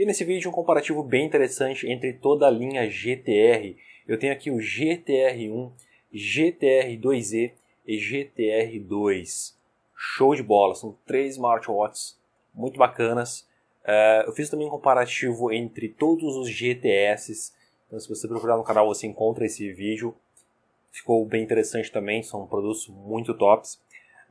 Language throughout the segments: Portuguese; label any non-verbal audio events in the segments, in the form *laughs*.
E nesse vídeo um comparativo bem interessante entre toda a linha GTR. Eu tenho aqui o GTR1, GTR2E e GTR2. Show de bola, são três smartwatches muito bacanas. Uh, eu fiz também um comparativo entre todos os GTS, então se você procurar no canal você encontra esse vídeo. Ficou bem interessante também, são produtos muito tops.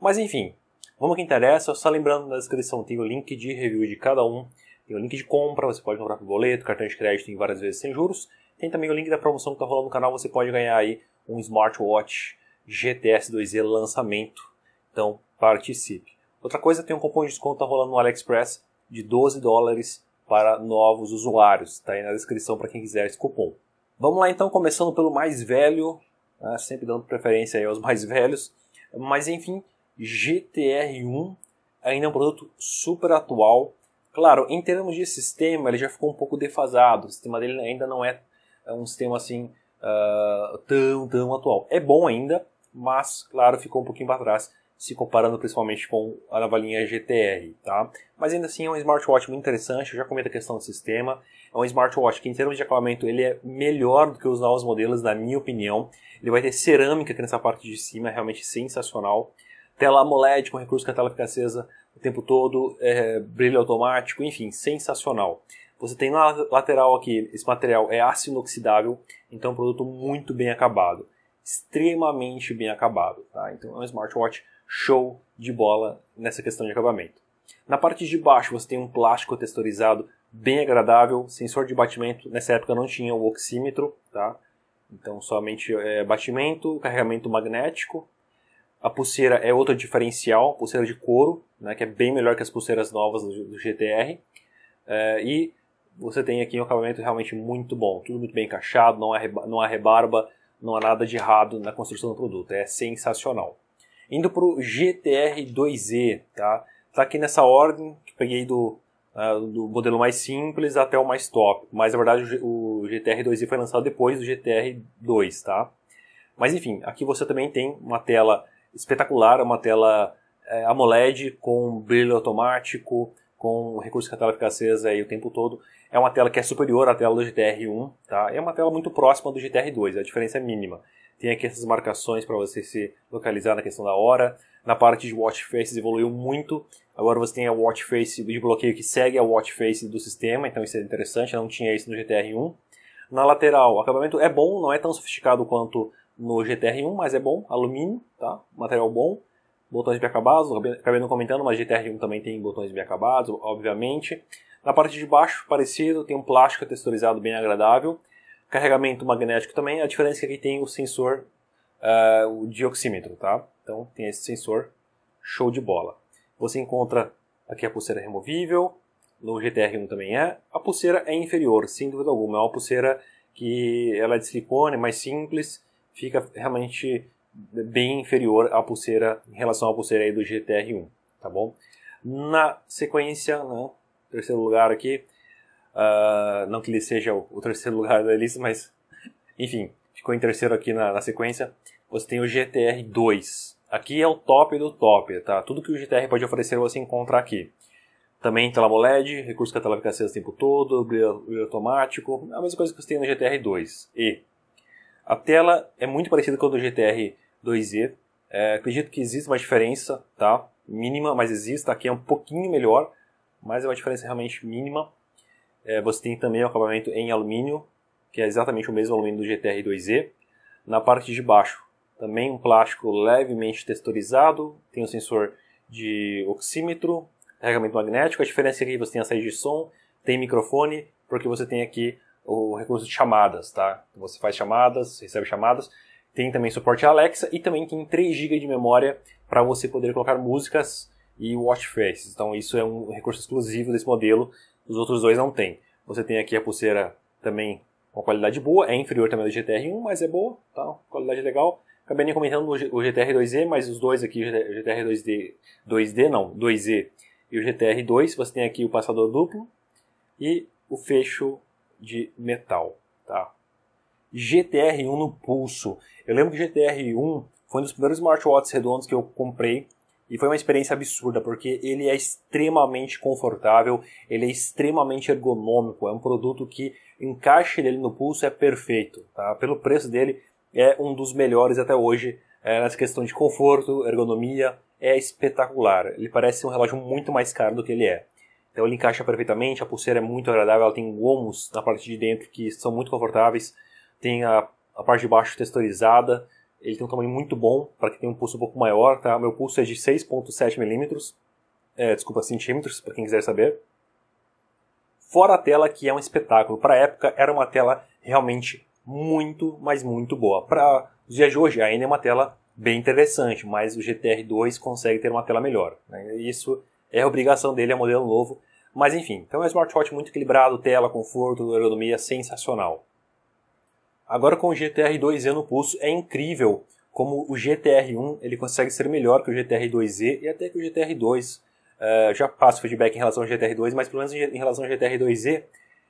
Mas enfim, vamos ao que interessa, só lembrando na descrição tem o link de review de cada um. Tem o link de compra, você pode comprar por boleto, cartão de crédito em várias vezes sem juros. Tem também o link da promoção que está rolando no canal, você pode ganhar aí um smartwatch GTS 2E lançamento. Então, participe. Outra coisa, tem um cupom de desconto tá rolando no AliExpress de 12 dólares para novos usuários. Está aí na descrição para quem quiser esse cupom. Vamos lá então, começando pelo mais velho, né? sempre dando preferência aos *laughs* mais velhos. Mas enfim, GTR1 ainda é um produto super atual, Claro, em termos de sistema, ele já ficou um pouco defasado. O sistema dele ainda não é, é um sistema assim uh, tão, tão atual. É bom ainda, mas, claro, ficou um pouquinho para trás, se comparando principalmente com a nova linha GTR, tá? Mas ainda assim é um smartwatch muito interessante, eu já comentei a questão do sistema. É um smartwatch que, em termos de acabamento, ele é melhor do que os novos modelos, na minha opinião. Ele vai ter cerâmica aqui nessa parte de cima, é realmente sensacional. Tela AMOLED com recurso que a tela fica acesa o tempo todo, é, brilho automático, enfim, sensacional. Você tem na lateral aqui, esse material é aço inoxidável, então é um produto muito bem acabado, extremamente bem acabado, tá? Então é um smartwatch show de bola nessa questão de acabamento. Na parte de baixo você tem um plástico texturizado bem agradável, sensor de batimento, nessa época não tinha o oxímetro, tá? Então somente é, batimento, carregamento magnético, a pulseira é outro diferencial, pulseira de couro, né, que é bem melhor que as pulseiras novas do, do GTR. É, e você tem aqui um acabamento realmente muito bom, tudo muito bem encaixado, não há, não há rebarba, não há nada de errado na construção do produto, é sensacional. Indo para o GTR 2E, tá? Tá aqui nessa ordem que peguei do, uh, do modelo mais simples até o mais top, mas na verdade o, o GTR 2E foi lançado depois do GTR 2, tá? Mas enfim, aqui você também tem uma tela espetacular, é uma tela é, AMOLED com brilho automático, com recurso que a tela fica acesa aí o tempo todo. É uma tela que é superior à tela do GTR1, tá? É uma tela muito próxima do GTR2, a diferença é mínima. Tem aqui essas marcações para você se localizar na questão da hora. Na parte de watch faces evoluiu muito. Agora você tem a watch face de bloqueio que segue a watch face do sistema, então isso é interessante, não tinha isso no GTR1. Na lateral, o acabamento é bom, não é tão sofisticado quanto no GTR1, mas é bom, alumínio, tá? Material bom, botões bem acabados, acabei não comentando, mas GTR1 também tem botões bem acabados, obviamente. Na parte de baixo, parecido, tem um plástico texturizado bem agradável. Carregamento magnético também, a diferença é que tem o sensor, uh, o dioxímetro, tá? Então tem esse sensor, show de bola. Você encontra aqui a pulseira removível, no GTR1 também é. A pulseira é inferior, sem dúvida alguma, é uma pulseira que ela é de silicone, mais simples, fica realmente bem inferior à pulseira em relação à pulseira aí do GTR1, tá bom? Na sequência, né, terceiro lugar aqui, uh, não que ele seja o, terceiro *laughs* lugar da lista, mas enfim, ficou em terceiro aqui na, na sequência. Você tem o GTR2. Aqui é o top do top, tá? Tudo que o GTR pode oferecer você encontra aqui. Também tela OLED, recurso que a tela fica acesa o tempo todo, brilho automático, é a mesma coisa que você tem no GTR2. E a tela é muito parecida com a do GTR 2E. É, acredito que existe uma diferença, tá? Mínima, mas existe. Tá? Aqui é um pouquinho melhor, mas é uma diferença realmente mínima. É, você tem também o acabamento em alumínio, que é exatamente o mesmo alumínio do GTR 2E. Na parte de baixo, também um plástico levemente texturizado. Tem o um sensor de oxímetro, carregamento magnético. A diferença é que você tem a saída de som, tem microfone, porque você tem aqui o recurso de chamadas, tá? Você faz chamadas, recebe chamadas. Tem também suporte Alexa e também tem 3 GB de memória para você poder colocar músicas e watch faces. Então isso é um recurso exclusivo desse modelo, os outros dois não tem. Você tem aqui a pulseira também com qualidade boa, é inferior também ao GTR1, mas é boa, tá? Qualidade legal. Acabei nem comentando o GTR2E, mas os dois aqui, o GTR2D, 2D não, 2E e o GTR2, você tem aqui o passador duplo e o fecho de metal, tá? GTR1 no pulso. Eu lembro que GTR1 foi um dos primeiros smartwatches redondos que eu comprei e foi uma experiência absurda, porque ele é extremamente confortável, ele é extremamente ergonômico, é um produto que encaixe dele no pulso é perfeito, tá? Pelo preço dele é um dos melhores até hoje é, nessa questão de conforto, ergonomia, é espetacular. Ele parece um relógio muito mais caro do que ele é. Então ele encaixa perfeitamente, a pulseira é muito agradável, ela tem gomos na parte de dentro que são muito confortáveis, tem a, a parte de baixo texturizada, ele tem um tamanho muito bom para quem tem um pulso um pouco maior, tá? Meu pulso é de 6.7 milímetros, é, desculpa, centímetros, para quem quiser saber. Fora a tela que é um espetáculo, para a época era uma tela realmente muito, mas muito boa. Para os dias de hoje ainda é uma tela bem interessante, mas o GTR 2 consegue ter uma tela melhor. Né? Isso é obrigação dele, é modelo novo. Mas enfim, então é um smartwatch muito equilibrado, tela, conforto, ergonomia, sensacional. Agora com o GTR 2E no pulso, é incrível como o GTR 1 ele consegue ser melhor que o GTR 2E e até que o GTR 2. Uh, eh, já passo feedback em relação ao GTR 2, mas pelo menos em relação ao GTR 2E,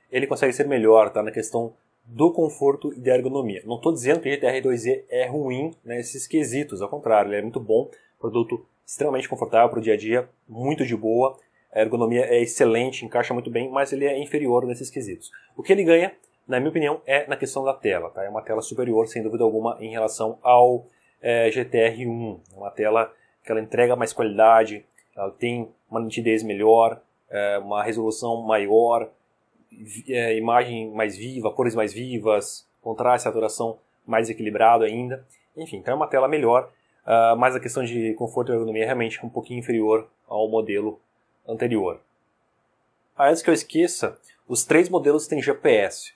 ele consegue ser melhor, tá? Na questão do conforto e da ergonomia. Não estou dizendo que o GTR 2E é ruim nesses né, quesitos, ao contrário, ele é muito bom, produto extremamente confortável para o dia a dia, muito de boa, a ergonomia é excelente, encaixa muito bem, mas ele é inferior nesses quesitos. O que ele ganha, na minha opinião, é na questão da tela. Tá? É uma tela superior, sem dúvida alguma, em relação ao é, eh, GTR1. É uma tela que ela entrega mais qualidade, ela tem uma nitidez melhor, é, uma resolução maior, é, imagem mais viva, cores mais vivas, contraste, saturação mais equilibrado ainda. Enfim, então é uma tela melhor Uh, mas a questão de conforto e ergonomia é realmente um pouquinho inferior ao modelo anterior. Antes que eu esqueça, os três modelos têm GPS.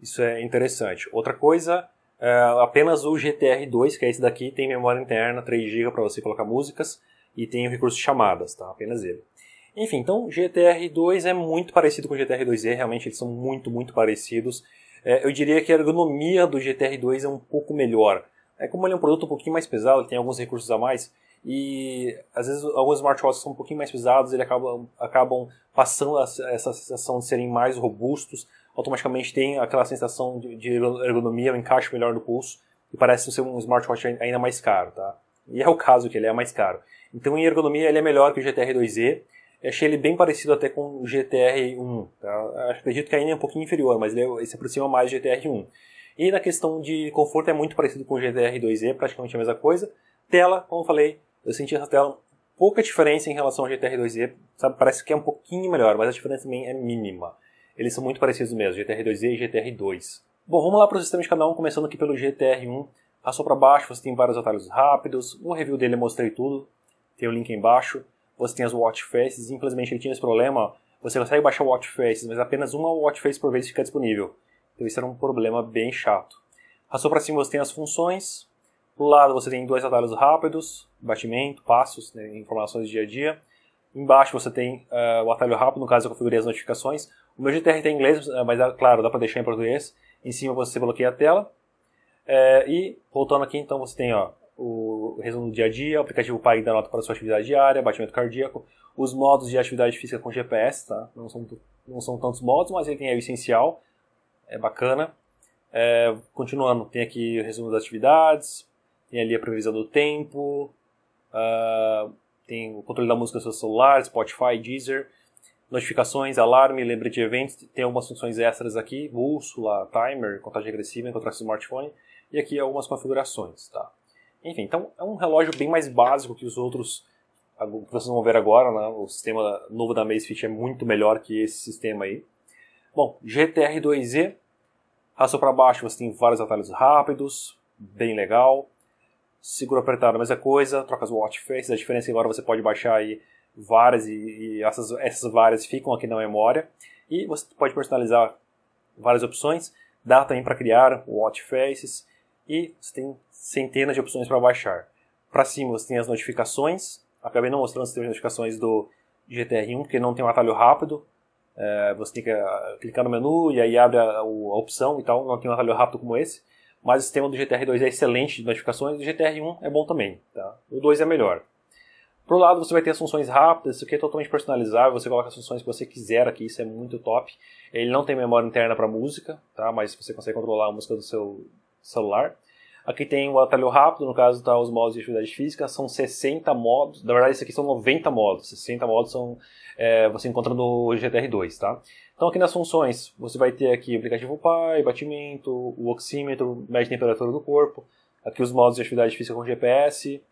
Isso é interessante. Outra coisa, é, apenas o GTR2, que é esse daqui, tem memória interna, 3 GB para você colocar músicas e tem o recurso de chamadas, tá? apenas ele. Enfim, então GTR2 é muito parecido com o GTR2E, realmente eles são muito, muito parecidos. É, eu diria que a ergonomia do GTR2 é um pouco melhor é como ele é um produto um pouquinho mais pesado, ele tem alguns recursos a mais, e às vezes alguns smartwatches são um pouquinho mais pesados, eles acabam, acabam passando essa sensação de serem mais robustos, automaticamente tem aquela sensação de, de ergonomia, o um encaixe melhor no pulso, e parece ser um smartwatch ainda mais caro, tá? E é o caso que ele é mais caro. Então em ergonomia ele é melhor que o GTR 2 z eu achei ele bem parecido até com o GTR 1, tá? acredito que ainda é um pouquinho inferior, mas ele, é, ele se aproxima mais do GTR 1. E na questão de conforto é muito parecido com o GTR 2E, praticamente a mesma coisa. Tela, como eu falei, eu senti essa tela pouca diferença em relação ao GTR 2E, sabe? Parece que é um pouquinho melhor, mas a diferença também é mínima. Eles são muito parecidos mesmo, GTR 2E e GTR 2. Bom, vamos lá para o sistema de canal, começando aqui pelo GTR 1. Passou para baixo, você tem vários atalhos rápidos, no review dele eu mostrei tudo, tem o link aí embaixo. Você tem as watch faces, infelizmente ele tinha esse problema, você consegue baixar watch faces, mas apenas uma watch face por vez fica disponível. Então isso era um problema bem chato. Passou para cima você tem as funções. Do lado você tem dois atalhos rápidos, batimento, passos, né, informações do dia a dia. Embaixo você tem uh, o atalho rápido, no caso eu configurei as notificações. O meu GTR tem inglês, eh, mas ah, claro, dá para deixar em português. Em cima você bloqueia a tela. É, e voltando aqui, então você tem ó, o resumo do dia a dia, o aplicativo Pai da nota para sua atividade diária, batimento cardíaco, os modos de atividade física com GPS, tá? Não são, não são tantos modos, mas ele tem aí o essencial, é bacana. É, continuando, tem aqui o resumo das atividades, tem ali a previsão do tempo, uh, tem o controle da música no seu celular, Spotify, Deezer, notificações, alarme, lembrete de eventos, tem algumas funções extras aqui, bússola, timer, contagem regressiva, encontrar seu smartphone, e aqui algumas configurações, tá? Enfim, então é um relógio bem mais básico que os outros que vocês vão ver agora, né? O sistema novo da Macefit é muito melhor que esse sistema aí. Bom, GTR2E, ração para baixo, você tem vários atalhos rápidos, bem legal. Seguro apertado, a mesma coisa, troca as watch faces, a diferença é que agora você pode baixar aí várias e, e essas, essas várias ficam aqui na memória. E você pode personalizar várias opções, dá também para criar watch faces e você tem centenas de opções para baixar. Para cima você tem as notificações, acabei não mostrando as notificações do GTR1 porque não tem um atalho rápido, é, você tem que ah, clicar no menu e aí abre a, a, opção e tal. Não tem um atalho rápido como esse. Mas o sistema do GTR 2 é excelente de notificações e o GTR 1 é bom também. Tá? O 2 é melhor. Por um lado, você vai ter as funções rápidas, isso aqui é totalmente personalizável, você coloca as funções que você quiser aqui, isso é muito top. Ele não tem memória interna para música, tá? mas você consegue controlar a música do seu celular. Aqui tem o atalho rápido, no caso tá os modos de atividade física, são 60 modos, na verdade isso aqui são 90 modos, 60 modos são, é, você encontra no GTR 2, tá? Então aqui nas funções, você vai ter aqui o aplicativo PAI, batimento, o oxímetro, mede temperatura do corpo, aqui os modos de atividade física com GPS,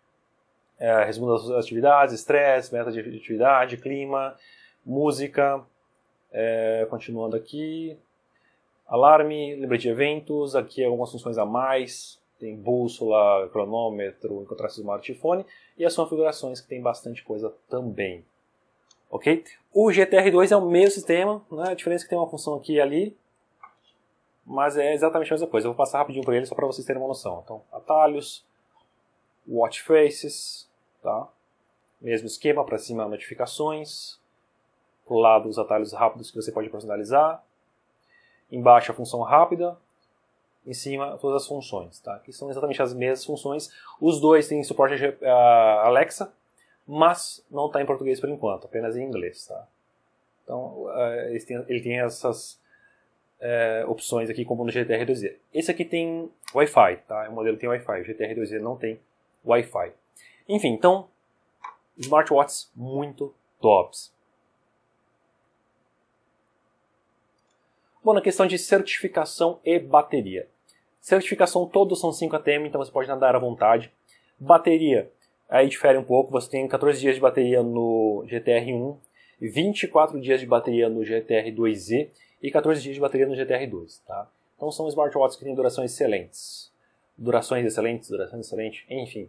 é, resumo das atividades, estresse, meta de atividade, clima, música, é, continuando aqui, alarme, lembrete de eventos, aqui algumas funções a mais, tem bússola, cronômetro, encontrar-se smartphone, e as configurações que tem bastante coisa também. Ok? O GTR2 é o mesmo sistema, né? a diferença é que tem uma função aqui e ali, mas é exatamente a mesma coisa. Eu vou passar rapidinho por ele só para vocês terem uma noção. Então, atalhos, watch faces, tá? mesmo esquema, para cima notificações, para o lado os atalhos rápidos que você pode personalizar, embaixo a função rápida, em cima todas as funções, tá? que são exatamente as mesmas funções. Os dois têm suporte a Alexa, mas não está em português por enquanto, apenas em inglês. Tá? Então é, ele tem essas é, opções aqui como no gtr 2 z Esse aqui tem Wi-Fi, tá? o modelo tem Wi-Fi, o gtr 2 z não tem Wi-Fi. Enfim, então, smartwatches muito tops. Bom, na questão de certificação e bateria. Certificação todos são 5 ATM, então você pode nadar à vontade. Bateria, aí difere um pouco, você tem 14 dias de bateria no GTR 1, 24 dias de bateria no GTR 2 z e 14 dias de bateria no GTR 2, tá? Então são smartwatches que têm durações excelentes. Durações excelentes, durações excelentes, enfim.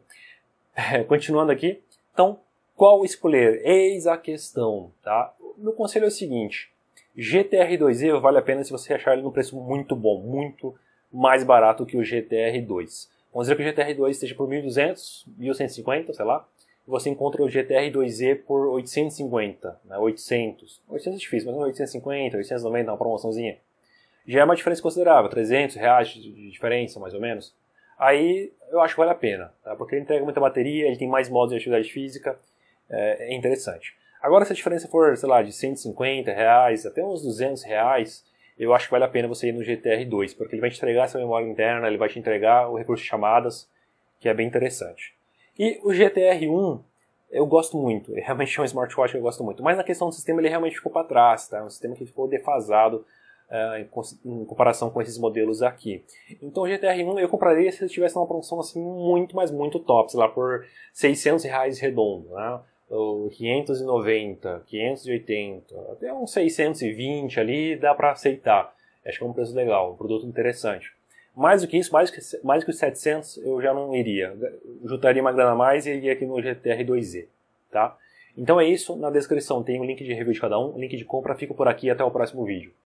É, continuando aqui, então, qual escolher? Eis a questão, tá? Meu conselho é o seguinte, GTR 2 z vale a pena se você achar ele num preço muito bom, muito mais barato que o GTR2. Vamos dizer que o GTR2 esteja por 1.200, 1.150, sei lá, você encontra o GTR2E por 850, né, 800. 800 é difícil, mas 850, 890, é uma promoçãozinha. Já é uma diferença considerável, 300 reais de diferença, mais ou menos. Aí eu acho que vale a pena, tá? porque ele entrega muita bateria, ele tem mais modos de atividade física, é, é interessante. Agora, se a diferença for, sei lá, de 150 reais até uns 200 reais, eu acho que vale a pena você ir no GTR2, porque ele vai te entregar essa memória interna, ele vai te entregar o recurso de chamadas, que é bem interessante. E o GTR1 eu gosto muito, ele é realmente é um smartwatch que eu gosto muito, mas na questão do sistema ele realmente ficou para trás, tá? É um sistema que ficou defasado uh, em, em, comparação com esses modelos aqui. Então o GTR1 eu compraria se ele tivesse uma promoção assim muito, mas muito top, sei lá, por 600 reais redondo, né? o 590, 580, até uns 620 ali dá para aceitar. Acho que é um preço legal, um produto interessante. Mais do que isso, mais, que, mais do que os 700 eu já não iria. Juntaria uma grana a mais e iria aqui no GTR 2Z, tá? Então é isso, na descrição tem o um link de review de cada um, link de compra, fica por aqui até o próximo vídeo.